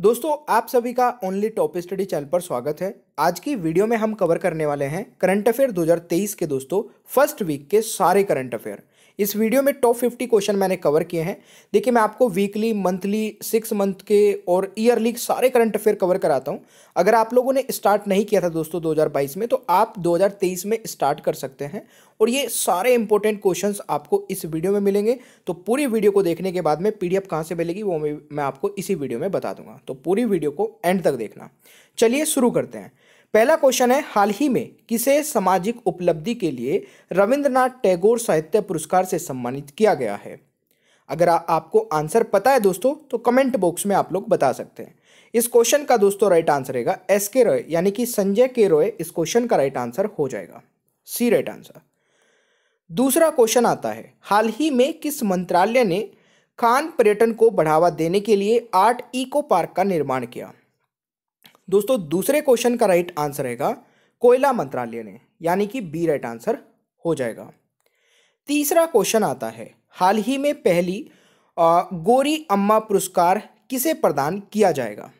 दोस्तों आप सभी का ओनली टॉप स्टडी चैनल पर स्वागत है आज की वीडियो में हम कवर करने वाले हैं करंट अफेयर 2023 के दोस्तों फर्स्ट वीक के सारे करंट अफेयर इस वीडियो में टॉप फिफ्टी क्वेश्चन मैंने कवर किए हैं देखिए मैं आपको वीकली मंथली सिक्स मंथ के और ईयरली सारे करंट अफेयर कवर कराता हूँ अगर आप लोगों ने स्टार्ट नहीं किया था दोस्तों 2022 में तो आप 2023 में स्टार्ट कर सकते हैं और ये सारे इंपॉर्टेंट क्वेश्चन आपको इस वीडियो में मिलेंगे तो पूरी वीडियो को देखने के बाद में पी कहाँ से मिलेगी वो मैं आपको इसी वीडियो में बता दूंगा तो पूरी वीडियो को एंड तक देखना चलिए शुरू करते हैं पहला क्वेश्चन है हाल ही में किसे सामाजिक उपलब्धि के लिए रविंद्रनाथ टैगोर साहित्य पुरस्कार से सम्मानित किया गया है अगर आ, आपको आंसर पता है दोस्तों तो कमेंट बॉक्स में आप लोग बता सकते हैं इस क्वेश्चन का दोस्तों राइट आंसर रहेगा एस के रॉय यानी कि संजय के रॉय इस क्वेश्चन का राइट आंसर हो जाएगा सी राइट आंसर दूसरा क्वेश्चन आता है हाल ही में किस मंत्रालय ने खान पर्यटन को बढ़ावा देने के लिए आर्ट इको पार्क का निर्माण किया दोस्तों दूसरे क्वेश्चन का राइट आंसर रहेगा कोयला मंत्रालय ने यानी कि बी राइट आंसर हो जाएगा तीसरा क्वेश्चन आता है हाल ही में पहली गोरी अम्मा पुरस्कार किसे प्रदान किया जाएगा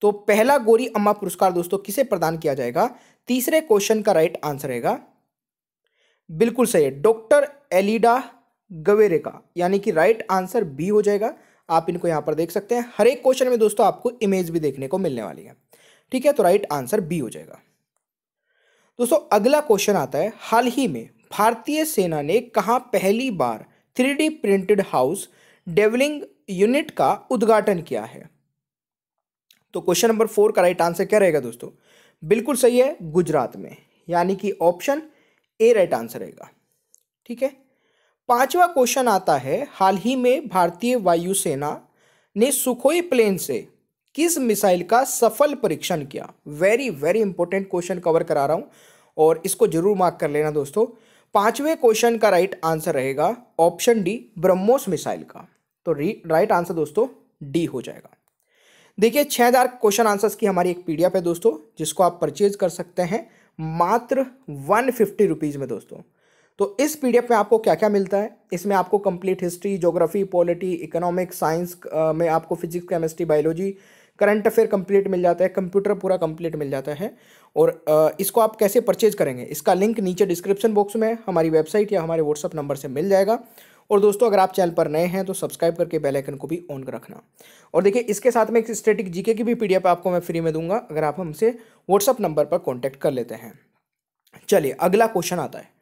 तो पहला गोरी अम्मा पुरस्कार दोस्तों किसे प्रदान किया जाएगा तीसरे क्वेश्चन का राइट आंसर रहेगा बिल्कुल सही है डॉक्टर एलिडा गवेरे का यानी कि राइट आंसर बी हो जाएगा आप इनको यहाँ पर देख सकते हैं हर एक क्वेश्चन में दोस्तों आपको इमेज भी देखने को मिलने वाली है ठीक है तो राइट आंसर बी हो जाएगा दोस्तों अगला क्वेश्चन आता है हाल ही में भारतीय सेना ने कहा पहली बार three printed house dwelling unit का उद्घाटन किया है तो क्वेश्चन नंबर फोर का राइट आंसर क्या रहेगा दोस्तों बिल्कुल सही है गुजरात में यानी कि ऑप्शन ए राइट आंसर रहेगा ठीक है पांचवा क्वेश्चन आता है हाल ही में भारतीय वायुसेना ने सुखोई प्लेन से किस मिसाइल का सफल परीक्षण किया very very important question cover करा रहा हूँ और इसको जरूर मार्क कर लेना दोस्तों पांचवें क्वेश्चन का राइट आंसर रहेगा ऑप्शन डी ब्रह्मोस मिसाइल का तो राइट आंसर दोस्तों डी हो जाएगा देखिए छह हज़ार क्वेश्चन आंसर्स की हमारी एक पीडीएफ है दोस्तों जिसको आप परचेज कर सकते हैं मात्र वन फिफ्टी रुपीज़ में दोस्तों तो इस पीडीएफ में आपको क्या क्या मिलता है इसमें आपको complete history geography polity economic science में आपको physics chemistry biology current affair complete मिल जाता है कंप्यूटर पूरा कंप्लीट मिल जाता है और इसको आप कैसे परचेज करेंगे इसका लिंक नीचे डिस्क्रिप्शन बॉक्स में हमारी वेबसाइट या हमारे व्हाट्सअप नंबर से मिल जाएगा और दोस्तों अगर आप चैनल पर नए हैं तो सब्सक्राइब करके बेल आइकन को भी ऑन कर रखना और देखिए इसके साथ में एक स्टेटिक जीके की भी पीडीएफ आपको मैं फ्री में दूंगा अगर आप हमसे व्हाट्सअप नंबर पर कॉन्टैक्ट कर लेते हैं चलिए अगला क्वेश्चन आता है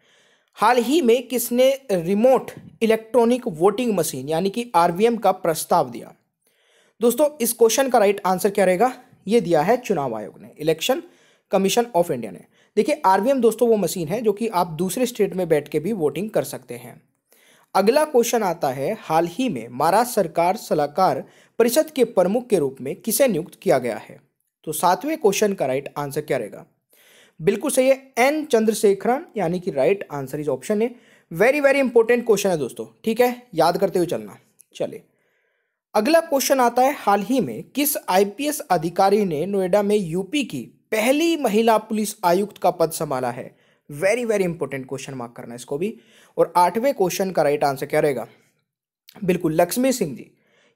हाल ही में किसने रिमोट इलेक्ट्रॉनिक वोटिंग मशीन यानी कि आरवीएम का प्रस्ताव दिया दोस्तों इस क्वेश्चन का राइट आंसर क्या रहेगा ये दिया है चुनाव आयोग ने इलेक्शन कमीशन ऑफ इंडिया ने देखिए आरवीएम दोस्तों वो मशीन है जो कि आप दूसरे स्टेट में बैठ के भी वोटिंग कर सकते हैं अगला क्वेश्चन आता है हाल ही में महाराष्ट्र सरकार सलाहकार परिषद के प्रमुख के रूप में किसे नियुक्त किया गया है तो सातवें क्वेश्चन का राइट आंसर क्या रहेगा बिल्कुल सही है एन चंद्रशेखरन यानी कि राइट आंसर इज ऑप्शन है वेरी वेरी इंपॉर्टेंट क्वेश्चन है दोस्तों ठीक है याद करते हुए चलना चले अगला क्वेश्चन आता है हाल ही में किस आईपीएस अधिकारी ने नोएडा में यूपी की पहली महिला पुलिस आयुक्त का पद संभाला है very very important question mark करना है इसको भी और आठवें क्वेश्चन का राइट आंसर क्या रहेगा बिल्कुल लक्ष्मी सिंह जी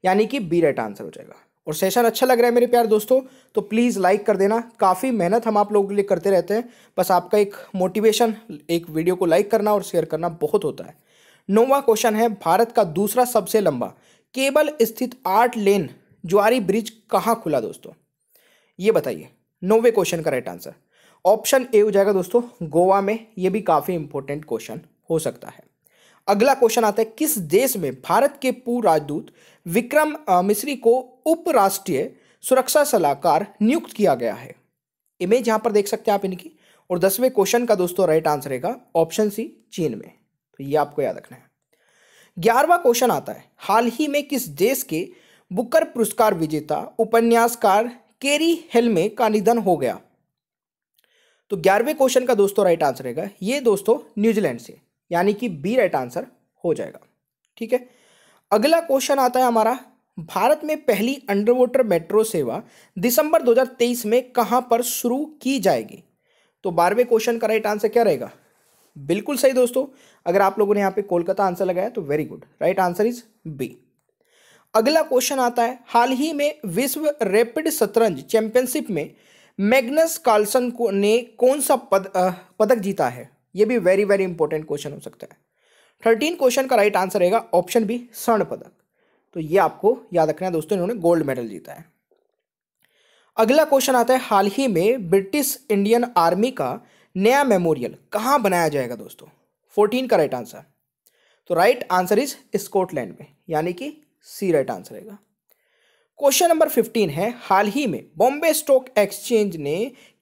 यानी कि बी राइट आंसर हो जाएगा और सेशन अच्छा लग रहा है मेरे प्यार दोस्तों तो प्लीज़ लाइक कर देना काफ़ी मेहनत हम आप लोगों के लिए करते रहते हैं बस आपका एक मोटिवेशन एक वीडियो को लाइक करना और शेयर करना बहुत होता है नौवा क्वेश्चन है भारत का दूसरा सबसे लंबा केबल स्थित आठ लेन ज्वारी ब्रिज कहाँ खुला दोस्तों ये बताइए नौवे क्वेश्चन का राइट आंसर ऑप्शन ए हो जाएगा दोस्तों गोवा में ये भी काफ़ी इंपॉर्टेंट क्वेश्चन हो सकता है अगला क्वेश्चन आता है किस देश में भारत के पूर्व राजदूत विक्रम मिश्री को उपराष्ट्रीय सुरक्षा सलाहकार नियुक्त किया गया है इमेज यहां पर देख सकते हैं आप इनकी और दसवें क्वेश्चन का दोस्तों राइट आंसर रहेगा ऑप्शन सी चीन में तो ये आपको याद रखना है ग्यारहवा क्वेश्चन आता है हाल ही में किस देश के बुकर पुरस्कार विजेता उपन्यासकार केरी हेलमे का निधन हो गया तो ग्यारहवें क्वेश्चन का दोस्तों राइट आंसर रहेगा ये दोस्तों न्यूजीलैंड से यानी कि बी राइट आंसर हो जाएगा ठीक है अगला क्वेश्चन आता है हमारा भारत में पहली अंडर वाटर मेट्रो सेवा दिसंबर 2023 में कहां पर शुरू की जाएगी तो बारहवें क्वेश्चन का राइट आंसर क्या रहेगा बिल्कुल सही दोस्तों अगर आप लोगों ने यहाँ पे कोलकाता आंसर लगाया तो very good right answer is B अगला क्वेश्चन आता है हाल ही में विश्व रैपिड शतरंज चैंपियनशिप में मैग्नस कार्लसन को ने कौन सा पद आ, पदक जीता है यह भी वेरी वेरी इंपॉर्टेंट क्वेश्चन हो सकता है थर्टीन क्वेश्चन का राइट आंसर रहेगा ऑप्शन बी स्वर्ण पदक तो ये आपको याद रखना है दोस्तों इन्होंने गोल्ड मेडल जीता है अगला क्वेश्चन आता है हाल ही में ब्रिटिश इंडियन आर्मी का नया मेमोरियल कहाँ बनाया जाएगा दोस्तों फोर्टीन का राइट आंसर तो राइट आंसर इज स्कॉटलैंड में यानी कि सी राइट आंसर रहेगा क्वेश्चन नंबर फिफ्टीन है हाल ही में बॉम्बे स्टॉक एक्सचेंज ने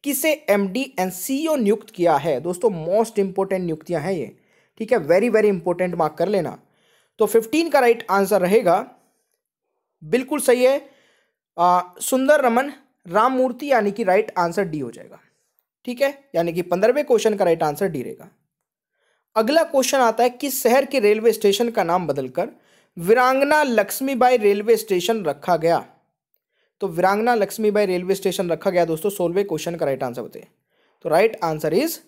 किसे एमडी एंड सीईओ नियुक्त किया है दोस्तों मोस्ट इंपोर्टेंट नियुक्तियां हैं ये ठीक है वेरी वेरी इंपॉर्टेंट मार्क कर लेना तो फिफ्टीन का राइट आंसर रहेगा बिल्कुल सही है आ, सुंदर रमन राम मूर्ति यानी कि राइट आंसर डी हो जाएगा ठीक है यानी कि पंद्रहवें क्वेश्चन का राइट आंसर डी रहेगा अगला क्वेश्चन आता है किस शहर के रेलवे स्टेशन का नाम बदलकर वीरांगना लक्ष्मीबाई रेलवे स्टेशन रखा गया तो वीरांगना लक्ष्मीबाई रेलवे स्टेशन रखा गया दोस्तों सोलवे क्वेश्चन का राइट आंसर हैं तो right answer is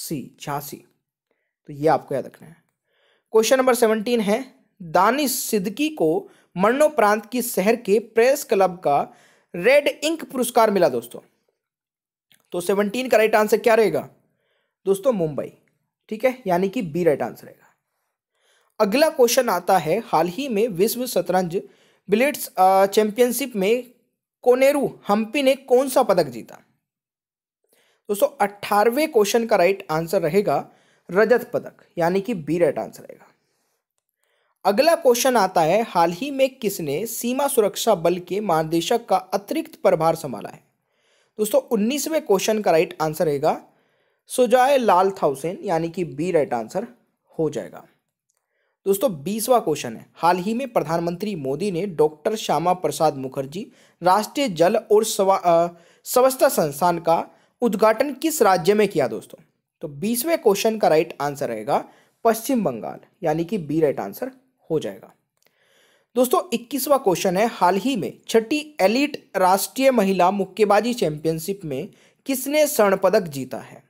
C Jhansi तो ये आपको याद रखना है क्वेश्चन नंबर सेवनटीन है दानिश सिद्दकी को मरणोपरांत की शहर के प्रेस क्लब का रेड इंक पुरस्कार मिला दोस्तों तो सेवनटीन का राइट आंसर क्या रहेगा दोस्तों मुंबई ठीक है यानी कि बी राइट आंसर रहेगा अगला क्वेश्चन आता है हाल ही में विश्व शतरंज बिलिट्स चैंपियनशिप में कोनेरू हम्पी ने कौन सा पदक जीता दोस्तों अट्ठारहवें क्वेश्चन का राइट आंसर रहेगा रजत पदक यानी कि बी राइट आंसर आएगा अगला क्वेश्चन आता है हाल ही में किसने सीमा सुरक्षा बल के महानिदेशक का अतिरिक्त प्रभार संभाला है दोस्तों उन्नीसवें क्वेश्चन का राइट आंसर रहेगा सुजाय लाल थाउसेन यानी कि बी राइट आंसर हो जाएगा दोस्तों बीसवा क्वेश्चन है हाल ही में प्रधानमंत्री मोदी ने डॉक्टर श्यामा प्रसाद मुखर्जी राष्ट्रीय जल और स्वच्छता संस्थान का उद्घाटन किस राज्य में किया दोस्तों तो बीसवें क्वेश्चन का राइट आंसर रहेगा पश्चिम बंगाल यानी कि बी राइट आंसर हो जाएगा दोस्तों इक्कीसवा क्वेश्चन है हाल ही में छठी एलिट राष्ट्रीय महिला मुक्केबाजी चैंपियनशिप में किसने स्वर्ण पदक जीता है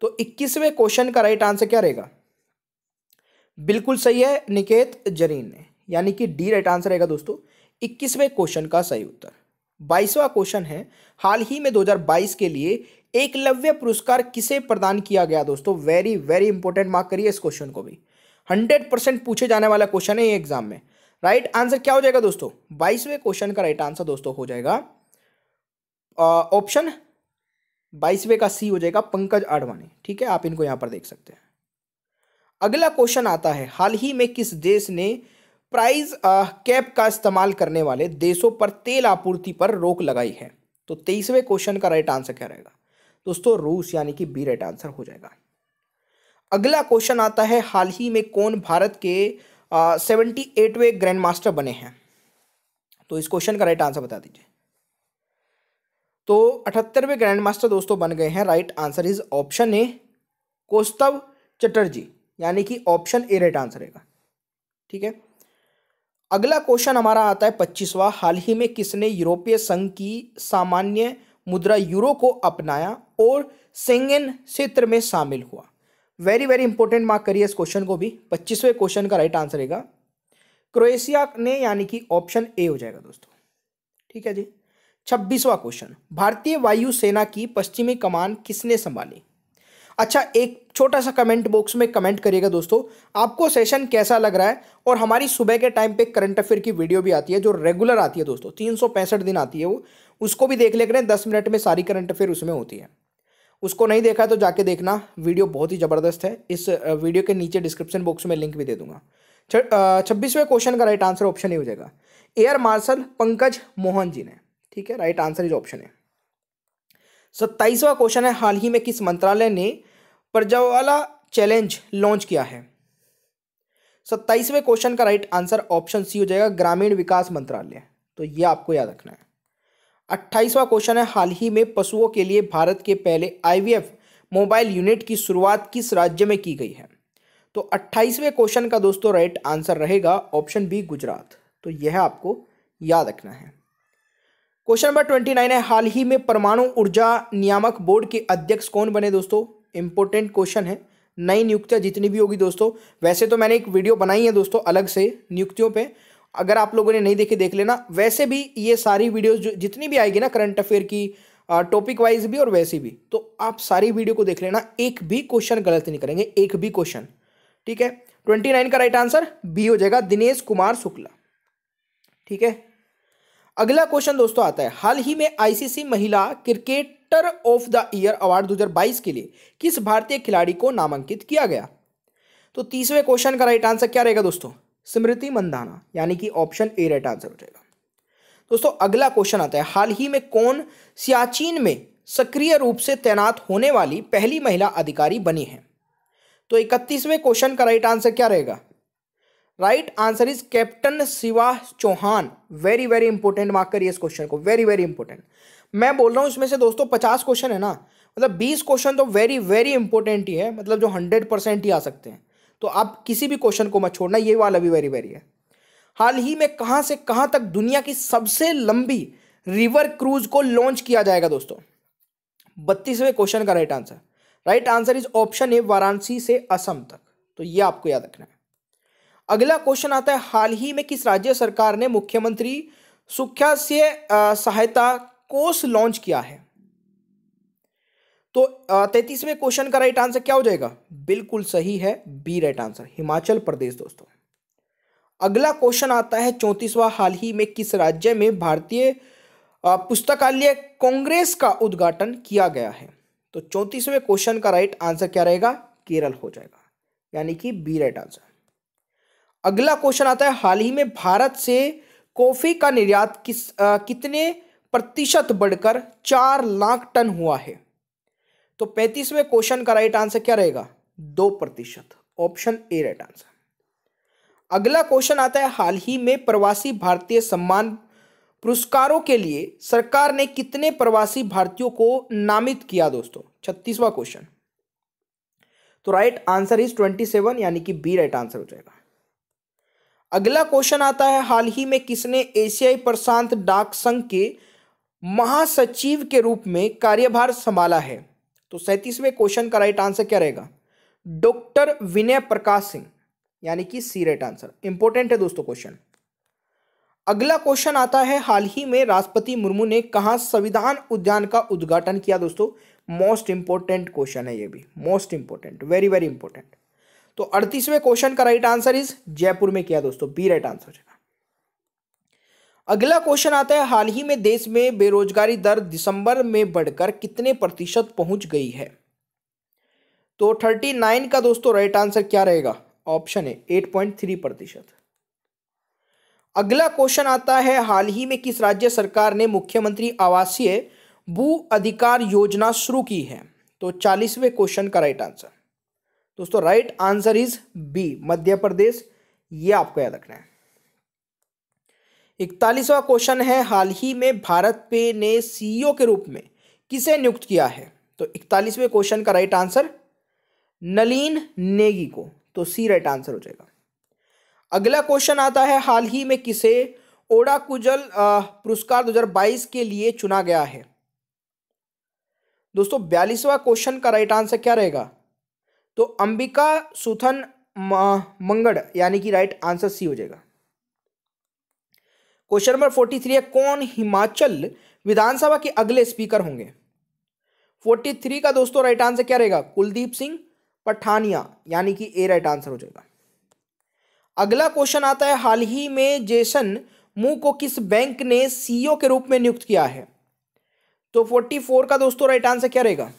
तो इक्कीसवें क्वेश्चन का राइट आंसर क्या रहेगा बिल्कुल सही है निकेत जरीन ने यानी कि डी राइट आंसर रहेगा दोस्तों इक्कीसवें क्वेश्चन का सही उत्तर बाईसवा क्वेश्चन है हाल ही में 2022 के लिए एकलव्य पुरस्कार किसे प्रदान किया गया दोस्तों वेरी वेरी इंपॉर्टेंट मार्क करिए इस क्वेश्चन को भी हंड्रेड परसेंट पूछे जाने वाला क्वेश्चन है ये एग्जाम में राइट right आंसर क्या हो जाएगा दोस्तों बाईसवें क्वेश्चन का राइट right आंसर दोस्तों हो जाएगा ऑप्शन बाईसवें का सी हो जाएगा पंकज आडवाणी ठीक है आप इनको यहां पर देख सकते हैं अगला क्वेश्चन आता है हाल ही में किस देश ने प्राइज कैप का इस्तेमाल करने वाले देशों पर तेल आपूर्ति पर रोक लगाई है तो तेईसवें क्वेश्चन का राइट आंसर क्या रहेगा दोस्तों रूस यानी कि बी राइट आंसर हो जाएगा अगला क्वेश्चन आता है हाल ही में कौन भारत के सेवेंटी एटवे ग्रैंड मास्टर बने हैं तो इस क्वेश्चन का राइट आंसर बता दीजिए तो अठहत्तरवें ग्रैंड मास्टर दोस्तों बन गए हैं right answer is option A Kaustav Chatterjee यानी कि ऑप्शन ए राइट आंसर रहेगा ठीक है अगला क्वेश्चन हमारा आता है पच्चीसवा हाल ही में किसने यूरोपीय संघ की सामान्य मुद्रा यूरो को अपनाया और सेंगेन क्षेत्र में शामिल हुआ वेरी वेरी इंपॉर्टेंट मार्क करिए इस क्वेश्चन को भी पच्चीसवें क्वेश्चन का राइट आंसर रहेगा क्रोएशिया ने यानी कि ऑप्शन ए हो जाएगा दोस्तों ठीक है जी छब्बीसवा क्वेश्चन भारतीय वायुसेना की पश्चिमी कमान किसने संभाली अच्छा एक छोटा सा कमेंट बॉक्स में कमेंट करिएगा दोस्तों आपको सेशन कैसा लग रहा है और हमारी सुबह के टाइम पे करंट अफेयर की वीडियो भी आती है जो रेगुलर आती है दोस्तों तीन दिन आती है वो उसको भी देख ले करें दस मिनट में सारी करंट अफेयर उसमें होती है उसको नहीं देखा तो जाके देखना वीडियो बहुत ही ज़बरदस्त है इस वीडियो के नीचे डिस्क्रिप्शन बॉक्स में लिंक भी दे दूंगा छब्बीसवें क्वेश्चन का राइट आंसर ऑप्शन ही हो जाएगा एयर मार्शल पंकज मोहन जी ने ठीक है राइट आंसर इज ऑप्शन है सत्ताईसवा क्वेश्चन है हाल ही में किस मंत्रालय ने प्रजावाला चैलेंज लॉन्च किया है सत्ताईसवें क्वेश्चन का राइट आंसर ऑप्शन सी हो जाएगा ग्रामीण विकास मंत्रालय तो ये आपको याद रखना है अट्ठाईसवा क्वेश्चन है हाल ही में पशुओं के लिए भारत के पहले आईवीएफ मोबाइल यूनिट की शुरुआत किस राज्य में की गई है तो अट्ठाईसवें क्वेश्चन का दोस्तों राइट आंसर रहेगा ऑप्शन बी गुजरात तो यह आपको याद रखना है क्वेश्चन नंबर ट्वेंटी नाइन है हाल ही में परमाणु ऊर्जा नियामक बोर्ड के अध्यक्ष कौन बने दोस्तों इम्पोर्टेंट क्वेश्चन है नई नियुक्तियाँ जितनी भी होगी दोस्तों वैसे तो मैंने एक वीडियो बनाई है दोस्तों अलग से नियुक्तियों पे अगर आप लोगों ने नहीं देखी देख लेना वैसे भी ये सारी वीडियोज जितनी भी आएगी ना करंट अफेयर की टॉपिक वाइज भी और वैसे भी तो आप सारी वीडियो को देख लेना एक भी क्वेश्चन गलत नहीं करेंगे एक भी क्वेश्चन ठीक है ट्वेंटी नाइन का राइट आंसर बी हो जाएगा दिनेश कुमार शुक्ला ठीक है अगला क्वेश्चन दोस्तों आता है हाल ही में आईसीसी महिला cricket cricketer of the year award 2022 के लिए किस भारतीय खिलाड़ी को नामांकित किया गया तो तीसवें क्वेश्चन का राइट आंसर क्या रहेगा दोस्तों स्मृति मंदाना यानी कि ऑप्शन ए राइट आंसर हो जाएगा दोस्तों अगला क्वेश्चन आता है हाल ही में कौन सियाचिन में सक्रिय रूप से तैनात होने वाली पहली महिला अधिकारी बनी है तो इकतीसवें क्वेश्चन का राइट आंसर क्या रहेगा right answer is captain Shiva Chauhan very very important mark करिए इस क्वेश्चन को वेरी वेरी इंपॉर्टेंट मैं बोल रहा हूँ इसमें से दोस्तों पचास क्वेश्चन है ना मतलब बीस क्वेश्चन तो वेरी वेरी इंपॉर्टेंट ही है मतलब जो हंड्रेड परसेंट ही आ सकते हैं तो आप किसी भी क्वेश्चन को मत छोड़ना ये वाला भी वेरी वेरी है हाल ही में कहाँ से कहाँ तक दुनिया की सबसे लंबी रिवर क्रूज को लॉन्च किया जाएगा दोस्तों बत्तीसवें क्वेश्चन का right answer right answer is option A Varanasi से असम तक तो ये आपको याद रखना है अगला क्वेश्चन आता है हाल ही में किस राज्य सरकार ने मुख्यमंत्री से सहायता कोर्स लॉन्च किया है तो तैतीसवें क्वेश्चन का राइट आंसर क्या हो जाएगा बिल्कुल सही है B right answer Himachal Pradesh दोस्तों अगला क्वेश्चन आता है चौंतीसवा हाल ही में किस राज्य में भारतीय पुस्तकालय कांग्रेस का उद्घाटन किया गया है तो चौंतीसवें क्वेश्चन का राइट आंसर क्या रहेगा केरल हो जाएगा यानी कि बी राइट आंसर अगला क्वेश्चन आता है हाल ही में भारत से कॉफी का निर्यात किस आ, कितने प्रतिशत बढ़कर चार लाख टन हुआ है तो पैंतीसवें क्वेश्चन का राइट आंसर क्या रहेगा दो प्रतिशत ऑप्शन ए राइट आंसर अगला क्वेश्चन आता है हाल ही में प्रवासी भारतीय सम्मान पुरस्कारों के लिए सरकार ने कितने प्रवासी भारतीयों को नामित किया दोस्तों छत्तीसवा क्वेश्चन तो right answer is twenty seven यानी कि बी राइट आंसर हो जाएगा अगला क्वेश्चन आता है हाल ही में किसने एशियाई प्रशांत डाक संघ के महासचिव के रूप में कार्यभार संभाला है तो सैंतीसवें क्वेश्चन का राइट आंसर क्या रहेगा डॉक्टर विनय प्रकाश सिंह यानी कि सी राइट आंसर इंपॉर्टेंट है दोस्तों क्वेश्चन अगला क्वेश्चन आता है हाल ही में राष्ट्रपति मुर्मू ने कहा संविधान उद्यान का उद्घाटन किया दोस्तों मोस्ट इंपॉर्टेंट क्वेश्चन है ये भी most important very very important तो अड़तीसवें क्वेश्चन का राइट आंसर इज जयपुर में किया दोस्तों बी राइट आंसर अगला क्वेश्चन आता है हाल ही में देश में बेरोजगारी दर दिसंबर में बढ़कर कितने प्रतिशत पहुंच गई है तो थर्टी नाइन का दोस्तों राइट आंसर क्या रहेगा ऑप्शन है एट पॉइंट थ्री प्रतिशत अगला क्वेश्चन आता है हाल ही में किस राज्य सरकार ने मुख्यमंत्री आवासीय भू अधिकार योजना शुरू की है तो चालीसवें क्वेश्चन का राइट आंसर दोस्तों right answer is B Madhya Pradesh ये आपको याद रखना है इकतालीसवा क्वेश्चन है हाल ही में भारत पे ने सीईओ e के रूप में किसे नियुक्त किया है तो इकतालीसवें क्वेश्चन का राइट आंसर नलीन नेगी को तो सी राइट आंसर हो जाएगा अगला क्वेश्चन आता है हाल ही में किसे ओडा कुजल पुरस्कार 2022 के लिए चुना गया है दोस्तों बयालीसवा क्वेश्चन का राइट आंसर क्या रहेगा तो अंबिका सुथन मंगड़ यानी कि राइट आंसर सी हो जाएगा क्वेश्चन नंबर फोर्टी थ्री है कौन हिमाचल विधानसभा के अगले स्पीकर होंगे फोर्टी थ्री का दोस्तों राइट आंसर क्या रहेगा कुलदीप सिंह पठानिया यानी कि ए राइट आंसर हो जाएगा अगला क्वेश्चन आता है हाल ही में जेसन मू को किस बैंक ने सीईओ e के रूप में नियुक्त किया है तो फोर्टी फोर का दोस्तों राइट आंसर क्या रहेगा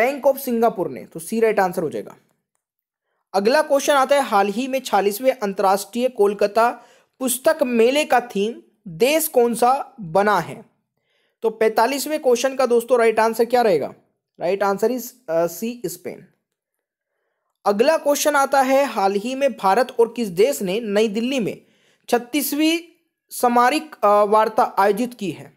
बैंक ऑफ सिंगापुर ने तो सी राइट आंसर हो जाएगा अगला क्वेश्चन आता है हाल ही में छियालीसवें अंतर्राष्ट्रीय कोलकाता पुस्तक मेले का थीम देश कौन सा बना है तो पैंतालीसवें क्वेश्चन का दोस्तों राइट आंसर क्या रहेगा right answer is C Spain अगला क्वेश्चन आता है हाल ही में भारत और किस देश ने नई दिल्ली में छत्तीसवीं समारिक uh, वार्ता आयोजित की है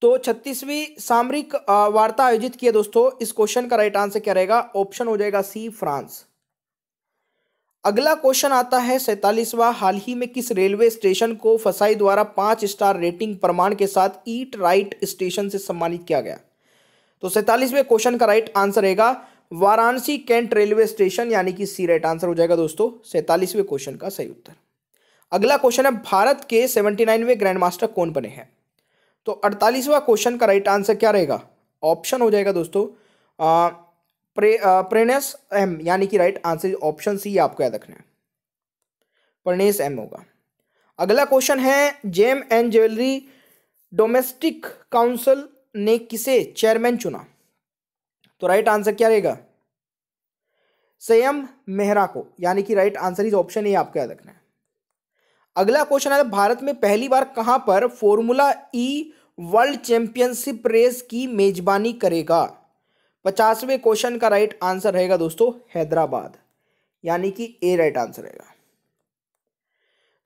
तो छत्तीसवीं सामरिक uh, वार्ता आयोजित की है दोस्तों इस क्वेश्चन का राइट आंसर क्या रहेगा ऑप्शन हो जाएगा सी फ्रांस अगला क्वेश्चन आता है सैतालीसवा हाल ही में किस रेलवे स्टेशन को फसाई द्वारा पांच स्टार रेटिंग प्रमाण के साथ ईट राइट स्टेशन से सम्मानित किया गया तो सैतालीसवें क्वेश्चन का राइट आंसर रहेगा वाराणसी कैंट रेलवे स्टेशन यानी कि सी राइट आंसर हो जाएगा दोस्तों सैतालीसवें क्वेश्चन का सही उत्तर अगला क्वेश्चन है भारत के सेवेंटी नाइनवे ग्रैंड मास्टर कौन बने हैं तो अड़तालीसवा क्वेश्चन का राइट आंसर क्या रहेगा ऑप्शन हो जाएगा दोस्तों प्रेनेस एम यानी कि राइट आंसर ऑप्शन सी आपको याद रखना है प्रनेस एम होगा अगला क्वेश्चन है gem and jewellery domestic council ने किसे चेयरमैन चुना तो राइट आंसर क्या रहेगा संयम मेहरा को यानी कि right answer is option A आपको याद रखना है अगला क्वेश्चन है भारत में पहली बार कहां पर formula E world championship race की मेजबानी करेगा पचासवें क्वेश्चन का राइट आंसर रहेगा दोस्तों हैदराबाद यानी कि ए राइट आंसर रहेगा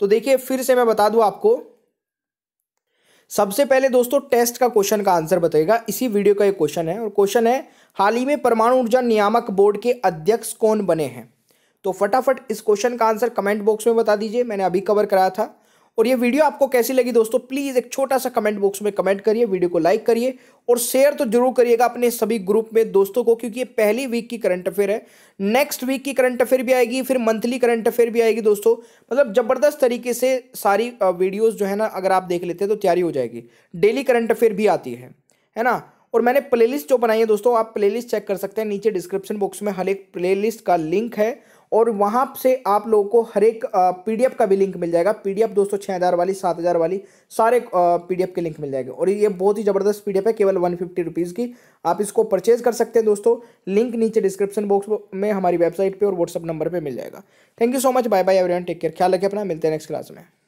तो देखिए फिर से मैं बता दूं आपको सबसे पहले दोस्तों टेस्ट का क्वेश्चन का आंसर बताएगा इसी वीडियो का एक क्वेश्चन है और क्वेश्चन है हाल ही में परमाणु ऊर्जा नियामक बोर्ड के अध्यक्ष कौन बने हैं तो फटाफट इस क्वेश्चन का आंसर कमेंट बॉक्स में बता दीजिए मैंने अभी कवर कराया था और ये वीडियो आपको कैसी लगी दोस्तों प्लीज़ एक छोटा सा कमेंट बॉक्स में कमेंट करिए वीडियो को लाइक करिए और शेयर तो जरूर करिएगा अपने सभी ग्रुप में दोस्तों को क्योंकि ये पहली वीक की करंट अफेयर है नेक्स्ट वीक की करंट अफेयर भी आएगी फिर मंथली करंट अफेयर भी आएगी दोस्तों मतलब ज़बरदस्त तरीके से सारी वीडियोज़ जो है ना अगर आप देख लेते हैं तो तैयारी हो जाएगी डेली करंट अफेयर भी आती है है ना और मैंने प्लेलिस्ट जो बनाई है दोस्तों आप प्लेलिस्ट चेक कर सकते हैं नीचे डिस्क्रिप्शन बॉक्स में हर एक प्लेलिस्ट का लिंक है और वहाँ से आप लोगों को हर एक पीडीएफ का भी लिंक मिल जाएगा पीडीएफ दोस्तों छः हज़ार वाली सात हज़ार वाली सारे पीडीएफ के लिंक मिल जाएंगे और ये बहुत ही ज़बरदस्त पीडीएफ है केवल वन फिफ्टी रुपीज़ की आप इसको परचेज कर सकते हैं दोस्तों लिंक नीचे डिस्क्रिप्शन बॉक्स में हमारी वेबसाइट पर और व्हाट्सअप नंबर पर मिल जाएगा thank you so much bye bye everyone take care ख्याल रखें अपना मिलते हैं नेक्स्ट क्लास में